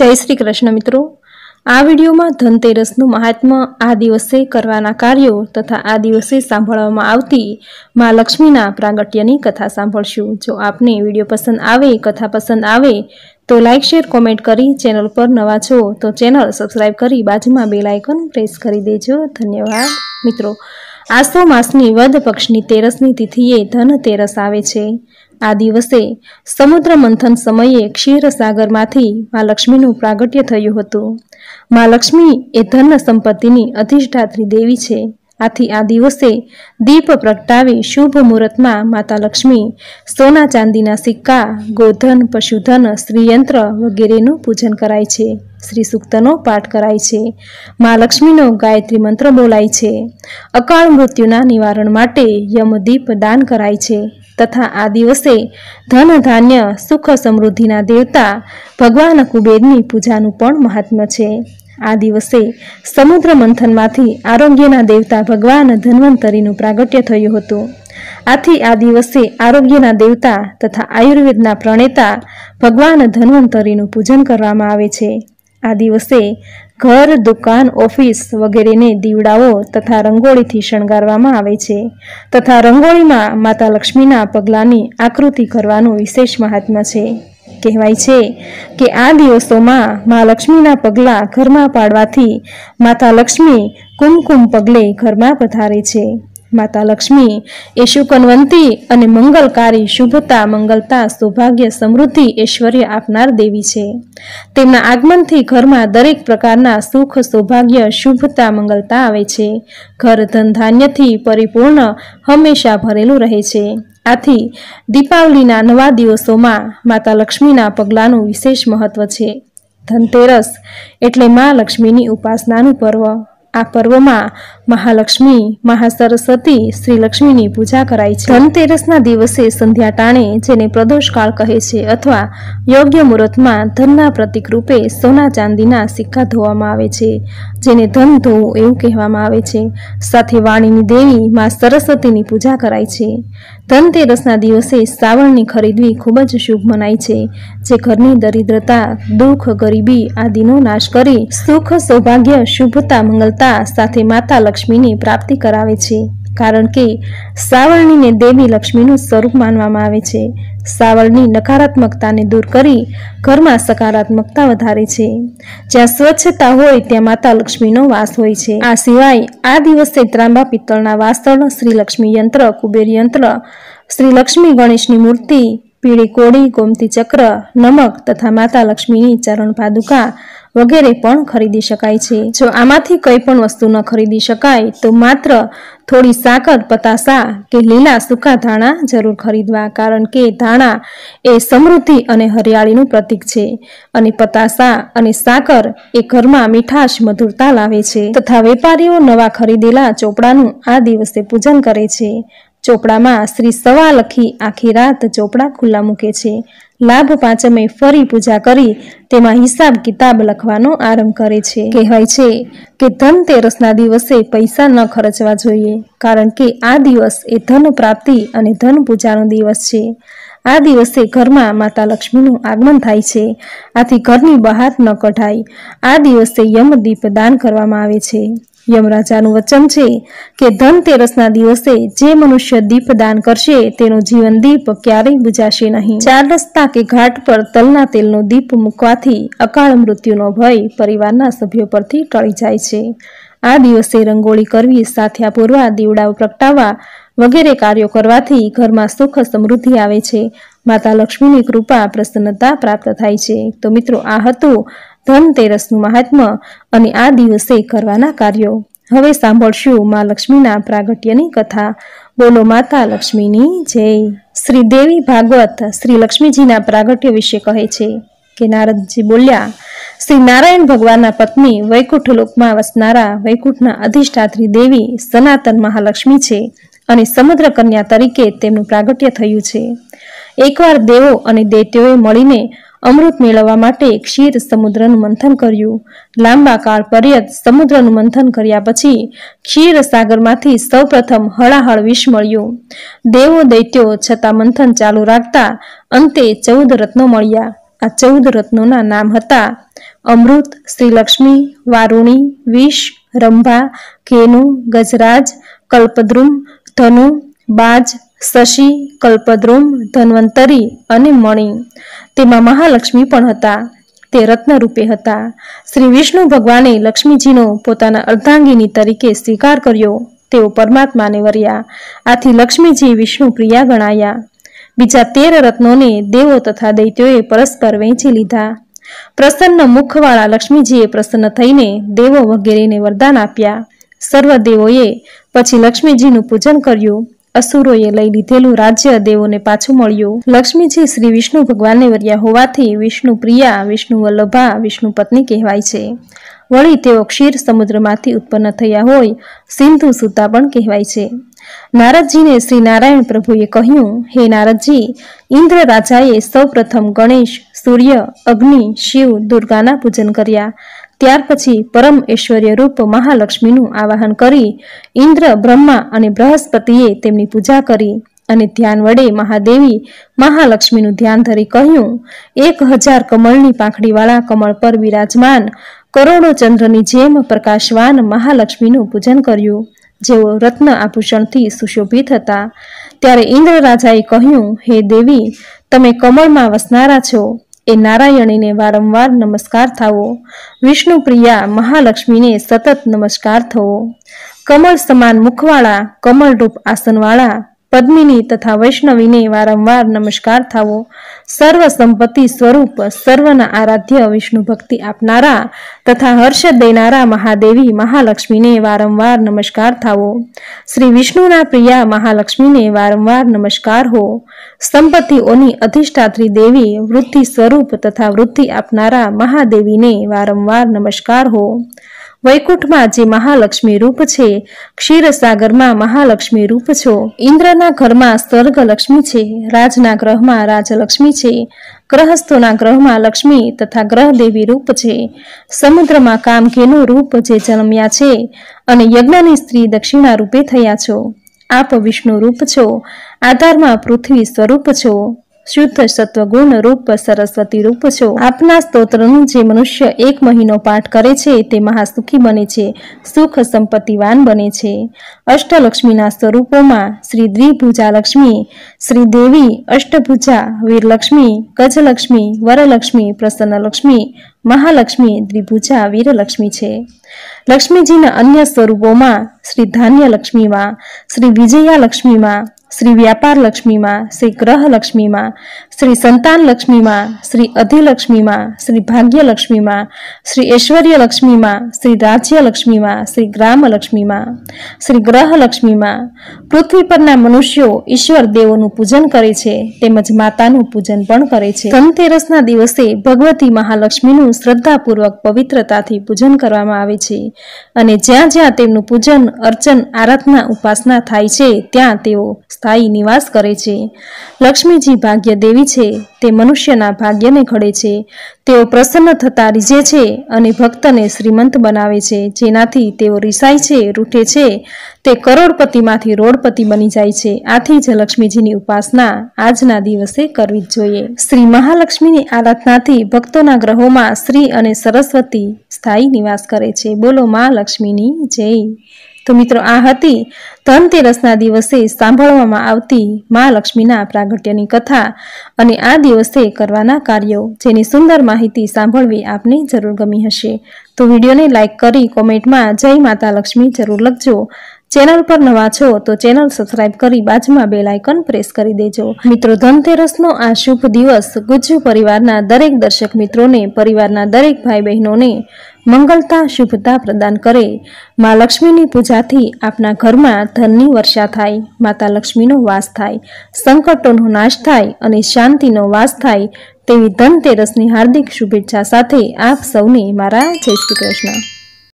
જય શ્રી કૃષ્ણ મિત્રો આ વિડીયોમાં ધનતેરસનું મહાત્મા આ દિવસે કરવાના કાર્યો તથા આ દિવસે સાંભળવામાં આવતી મા લક્ષ્મીના પ્રાગટ્યની કથા સાંભળશું જો આપને વિડીયો પસંદ આવે કથા પસંદ આવે તો લાઇક શેર કોમેન્ટ કરી ચેનલ પર નવા છો તો ચેનલ સબસ્ક્રાઈબ કરી બાજુમાં બે લાઇકન પ્રેસ કરી દેજો ધન્યવાદ મિત્રો આસો માસની વધ પક્ષની તેરસની તિથિએ ધન તેરસ આવે છે આ દિવસે સમુદ્ર મંથન સમયે ક્ષીરસાગરમાંથી મા લક્ષ્મીનું પ્રાગટ્ય થયું હતું મા લક્ષ્મી એ ધન સંપત્તિની અધિષ્ઠાત્રી દેવી છે આથી આ દિવસે દીપ પ્રગટાવી શુભ મુહૂર્તમાં માતા લક્ષ્મી સોના ચાંદીના સિક્કા ગોધન પશુધન શ્રીયંત્ર વગેરેનું પૂજન કરાય છે શ્રી સૂક્તનો પાઠ કરાય છે મા લક્ષ્મીનો ગાયત્રી મંત્ર બોલાય છે અકાળ મૃત્યુના નિવારણ માટે યમદીપ દાન કરાય છે તથા આ દિવસે ધન ધાન્ય સુખ સમૃદ્ધિના દેવતા ભગવાન કુબેરની પૂજાનું પણ મહાત્મ્ય છે આ દિવસે સમુદ્ર મંથનમાંથી આરોગ્યના દેવતા ભગવાન ધન્વંતરીનું પ્રાગટ્ય થયું હતું આથી આ દિવસે આરોગ્યના દેવતા તથા આયુર્વેદના પ્રણેતા ભગવાન ધન્વંતરીનું પૂજન કરવામાં આવે છે આ દિવસે ઘર દુકાન ઓફિસ વગેરેને દીવડાઓ તથા રંગોળીથી શણગારવામાં આવે છે તથા રંગોળીમાં માતા લક્ષ્મીના પગલાંની આકૃતિ કરવાનું વિશેષ મહાત્મ્ય છે કહેવાય છે કે આ દિવસોમાં મા લક્ષ્મીના પગલાં ઘરમાં પાડવાથી માતા લક્ષ્મી કુમકુમ પગલે ઘરમાં પધારે છે માતા લક્ષ્મી એ શુકનવંતી અને મંગલકારી શુભતા મંગલતા સૌભાગ્ય સમૃદ્ધિ ઐશ્વર્ય આપનાર દેવી છે તેમના આગમનથી ઘરમાં દરેક પ્રકારના સુખ સૌભાગ્ય શુભતા મંગલતા આવે છે ઘર ધન ધાન્યથી પરિપૂર્ણ હંમેશા ભરેલું રહે છે આથી દીપાવલીના નવા દિવસોમાં માતા લક્ષ્મીના પગલાંનું વિશેષ મહત્વ છે ધનતેરસ એટલે મા લક્ષ્મીની ઉપાસનાનું પર્વ આ પર્વમાં મહાલક્ષ્મી મહાસરસ્વતી શ્રીલક્ષ્મીની પૂજા કરાય છે ધનતેરસના દિવસે સંધ્યા ટાણે જેને પ્રદોષકાળ કહે છે અથવા યોગ્ય મુહૂર્તમાં ધનના પ્રતિક રૂપે સોના ચાંદીના સિક્કા ધોવામાં આવે છે જેને ધન ધોવું એવું કહેવામાં આવે છે સાથે વાણીની દેવી મા સરસ્વતીની પૂજા કરાય છે ધનતેરસના દિવસે શ્રાવણની ખરીદવી ખૂબ જ શુભ મનાય છે જે ઘરની દરિદ્રતા દુઃખ ગરીબી આદિનો નાશ કરી સુખ સૌભાગ્ય શુભતા મંગલતા સત્તા સાથે માતા લક્ષ્મીની પ્રાપ્તિ કરાવે છે કારણ કે સાવરણીને દેવી લક્ષ્મીનું સ્વરૂપ માનવામાં આવે છે સાવરણી નકારાત્મકતાને દૂર કરી ઘરમાં સકારાત્મકતા વધારે છે જ્યાં સ્વચ્છતા હોય ત્યાં માતા લક્ષ્મીનો વાસ હોય છે આ સિવાય આ દિવસે ત્રાંબા પિત્તળના વાસણ શ્રી લક્ષ્મી યંત્ર કુબેર યંત્ર શ્રી લક્ષ્મી ગણેશની મૂર્તિ પીળી કોળી ગોમતી ચક્ર નમક તથા માતા લક્ષ્મીની ચરણ પાદુકા વગેરે પણ ખરીદી શકાય છે જો આમાંથી કંઈ પણ વસ્તુ ન ખરીદી શકાય તો માત્ર થોડી સાકર પતાસા કે લીલા સૂકા ધાણા જરૂર ખરીદવા કારણ કે ધાણા એ સમૃદ્ધિ અને હરિયાળીનું પ્રતીક છે અને પતાસા અને સાકર એ ઘરમાં મીઠાશ મધુરતા લાવે છે તથા વેપારીઓ નવા ખરીદેલા ચોપડાનું આ દિવસે પૂજન કરે છે ચોપડામાં શ્રી સવા લખી આખી રાત ચોપડા ખુલ્લા મૂકે છે લાભ પાંચમે ફરી પૂજા કરી તેમાં હિસાબ કિતાબ લખવાનો આરંભ કરે છે કહેવાય છે કે ધનતેરસના દિવસે પૈસા ન ખર્ચવા જોઈએ કારણ કે આ દિવસ એ ધન પ્રાપ્તિ અને ધન પૂજાનો દિવસ છે આ દિવસે ઘરમાં માતા લક્ષ્મીનું આગમન થાય છે આથી ઘરની બહાર ન કઢાય આ દિવસે યમદીપ દાન કરવામાં આવે છે યમરાજાનું વચન છે કે ધનતેરસના દિવસે જે મનુષ્ય દીપદાન કરશે તેનો જીવન દીપ ક્યારેય બુજાશે નહીં ચાર રસ્તા કે ઘાટ પર તલના તેલનો દીપ મૂકવાથી અકાળ મૃત્યુનો ભય પરિવારના સભ્યો પરથી ટળી જાય છે આ દિવસે રંગોળી કરવી સાથિયા પૂરવા દીવડાઓ પ્રગટાવવા વગેરે કાર્યો કરવાથી ઘરમાં સુખ સમૃદ્ધિ આવે છે માતા લક્ષ્મીની કૃપા પ્રસન્નતા પ્રાપ્ત થાય છે તો મિત્રો આ હતું ધનતેરસનું મહાત્મ અને આ દિવસે કરવાના કાર્યો હવે સાંભળશું મા લક્ષ્મીના પ્રાગટ્યની કથા બોલો માતા લક્ષ્મીની જય શ્રી દેવી ભાગવત શ્રી લક્ષ્મીજીના પ્રાગટ્ય વિશે કહે છે કે નારદજી બોલ્યા શ્રી નારાયણ ભગવાનના પત્ની વૈકુંઠ લોકમાં વસનારા વૈકુંઠના અધિષ્ઠાત્રી દેવી સનાતન મહાલક્ષ્મી છે અને સમગ્ર કન્યા તરીકે તેમનું પ્રાગટ્ય થયું છે એકવાર દેવો અને દેત્યોએ મળીને અમૃત મેળવવા માટે ક્ષીર સમુદ્રનું મંથન કર્યું લાંબા કાળ પર્યત સમુદ્રનું મંથન કર્યા પછી ક્ષીર સાગરમાંથી સૌપ્રથમ હળાહળ વિષ મળ્યું દેવો દૈત્યો છતાં મંથન ચાલુ રાખતા અંતે ચૌદ રત્નો મળ્યા આ ચૌદ રત્નોના નામ હતા અમૃત શ્રીલક્ષ્મી વારુણી વિષ રંભા કેનુ ગજરાજ કલ્પદ્રુમ ધનુ બાજ શશી કલ્પદ્રુમ ધન્વંતરી અને મણિ તેમાં મહાલક્ષ્મી પણ હતા તે રત્નરૂપે હતા શ્રી વિષ્ણુ ભગવાને લક્ષ્મીજીનો પોતાના અર્ધાંગીની તરીકે સ્વીકાર કર્યો તેઓ પરમાત્માને વર્યા આથી લક્ષ્મીજી વિષ્ણુ પ્રિયા ગણાયા બીજા તેર રત્નોને દેવો તથા દૈત્યોએ પરસ્પર વહેંચી લીધા પ્રસન્ન મુખવાળા લક્ષ્મીજીએ પ્રસન્ન થઈને દેવો વગેરેને વરદાન આપ્યા સર્વ દેવોએ પછી લક્ષ્મીજીનું પૂજન કર્યું અસુરોએ લઈ લીધેલું રાજ્ય દેવોને પાછું મળ્યું લક્ષ્મીજી શ્રી વિષ્ણુ ભગવાનને વર્યા હોવાથી વિષ્ણુ પ્રિયા વિષ્ણુ વલ્લભા વિષ્ણુ પત્ની કહેવાય છે વળી તેઓ ક્ષીર સમુદ્રમાંથી ઉત્પન્ન થયા હોય સિંધુ સુતા પણ કહેવાય છે નારદજીને શ્રી નારાયણ પ્રભુએ કહ્યું હે નારદજી ઇન્દ્ર રાજાએ સૌપ્રથમ ગણેશ સૂર્ય અગ્નિ શિવ દુર્ગાના પૂજન કર્યા ત્યાર પછી પરમ ઐશ્વર્ય રૂપ મહાલક્ષ્મીનું આવાહન કરી ઇન્દ્ર બ્રહ્મા અને બૃહસ્પતિએ તેમની પૂજા કરી અને ધ્યાન વડે મહાદેવી મહાલક્ષ્મીનું ધ્યાન ધરી કહ્યું એક હજાર કમળની પાંખડીવાળા કમળ પર બિરાજમાન કરોડો ચંદ્રની જેમ પ્રકાશવાન મહાલક્ષ્મીનું પૂજન કર્યું જેઓ રત્ન આભૂષણથી સુશોભિત હતા ત્યારે ઇન્દ્ર રાજાએ કહ્યું હે દેવી તમે કમળમાં વસનારા છો એ નારાયણીને વારંવાર નમસ્કાર થાવો વિષ્ણુપ્રિયા મહાલક્ષ્મીને સતત નમસ્કાર થવો કમળ સમાન મુખવાળા કમળરૂપ આસનવાળા પદ્મિની તથા વૈષ્ણવીને વારંવાર નમસ્કાર થાવો સર્વ સંપત્તિ સ્વરૂપ સર્વના આરાધ્ય વિષ્ણુ ભક્તિ આપનારા તથા હર્ષ દેનારા મહાદેવી મહાલક્ષ્મીને વારંવાર નમસ્કાર થાવો શ્રી વિષ્ણુના પ્રિયા મહાલક્ષ્મીને વારંવાર નમસ્કાર હો સંપત્તિઓની અધિષ્ઠાત્રી દેવી વૃદ્ધિ સ્વરૂપ તથા વૃદ્ધિ આપનારા મહાદેવીને વારંવાર નમસ્કાર હો વૈકુંઠમાં જે મહાલક્ષ્મી રૂપ છે ક્ષીરસાગરમાં મહાલક્ષ્મી રૂપ છો ઇન્દ્રના ઘરમાં સ્વર્ગ લક્ષ્મી છે રાજના ગ્રહમાં રાજલક્ષ્મી છે ગ્રહસ્થોના ગ્રહમાં લક્ષ્મી તથા ગ્રહદેવી રૂપ છે સમુદ્રમાં કામકેનું રૂપ જે જન્મ્યા છે અને યજ્ઞની સ્ત્રી દક્ષિણા રૂપે થયા છો આપ વિષ્ણુ રૂપ છો આધારમાં પૃથ્વી સ્વરૂપ છો શુદ્ધ સત્વગુણ રૂપ સરસ્વતી રૂપ છો આપના સ્તોત્રનું જે મનુષ્ય એક મહિનો પાઠ કરે છે તે મહાસુખી બને છે સુખ સંપત્તિવાન બને છે અષ્ટલક્ષ્મીના સ્વરૂપોમાં શ્રી દ્વિભુજા લક્ષ્મી શ્રી દેવી અષ્ટભુજા વીરલક્ષ્મી ગજલક્ષ્મી વરલક્ષ્મી પ્રસન્નલક્ષ્મી મહાલક્ષ્મી દ્વિભુજા વીરલક્ષ્મી છે લક્ષ્મીજીના અન્ય સ્વરૂપોમાં શ્રી ધાન્ય લક્ષ્મીમાં શ્રી વિજયા લક્ષ્મીમાં શ્રી વ્યાપાર લક્ષ્મીમાં શ્રી ગ્રહ લક્ષ્મીમાં શ્રી સંતાન લક્ષ્મીમાં શ્રી અધિલક્ષ્મીમાં શ્રી ભાગ્યલક્ષ્મીમાં શ્રી ઐશ્વર્યલક્ષ્મીમાં શ્રી રાજ્યલક્ષ્મીમાં શ્રી ગ્રામલક્ષ્મીમાં શ્રી ગ્રહલક્ષ્મીમાં પૃથ્વી પરના મનુષ્યો ઈશ્વર દેવોનું પૂજન કરે છે તેમજ માતાનું પૂજન પણ કરે છે ધનતેરસના દિવસે ભગવતી મહાલક્ષ્મીનું શ્રદ્ધાપૂર્વક પવિત્રતાથી પૂજન કરવામાં આવે છે અને જ્યાં જ્યાં તેમનું પૂજન અર્ચન આરાધના ઉપાસના થાય છે ત્યાં તેઓ સ્થાયી નિવાસ કરે છે લક્ષ્મીજી ભાગ્ય દેવી દેવી છે તે મનુષ્યના ભાગ્યને ઘડે છે તેઓ પ્રસન્ન થતા રીઝે છે અને ભક્તને શ્રીમંત બનાવે છે જેનાથી તેઓ રીસાય છે રૂઠે છે તે કરોડપતિમાંથી રોડપતિ બની જાય છે આથી જ લક્ષ્મીજીની ઉપાસના આજના દિવસે કરવી જ જોઈએ શ્રી મહાલક્ષ્મીની આરાધનાથી ભક્તોના ગ્રહોમાં શ્રી અને સરસ્વતી સ્થાયી નિવાસ કરે છે બોલો મહાલક્ષ્મીની જય તો મિત્રો આ હતી ધનતેરસના દિવસે સાંભળવામાં આવતી મા લક્ષ્મીના પ્રાગટ્યની કથા અને આ દિવસે કરવાના કાર્યો જેની સુંદર માહિતી સાંભળવી આપને જરૂર ગમી હશે તો વિડીયોને લાઇક કરી કોમેન્ટમાં જય માતા લક્ષ્મી જરૂર લખજો ચેનલ પર નવા છો તો ચેનલ સબસ્ક્રાઈબ કરી બાજુમાં બેલ આઇકન પ્રેસ કરી દેજો મિત્રો ધનતેરસનો આ શુભ દિવસ ગુજ્જુ પરિવારના દરેક દર્શક મિત્રોને પરિવારના દરેક ભાઈ બહેનોને મંગલતા શુભતા પ્રદાન કરે મા લક્ષ્મીની પૂજાથી આપના ઘરમાં ધનની વર્ષા થાય માતા લક્ષ્મીનો વાસ થાય સંકટોનો નાશ થાય અને શાંતિનો વાસ થાય તેવી ધનતેરસની હાર્દિક શુભેચ્છા સાથે આપ સૌને મારા જય શ્રી કૃષ્ણ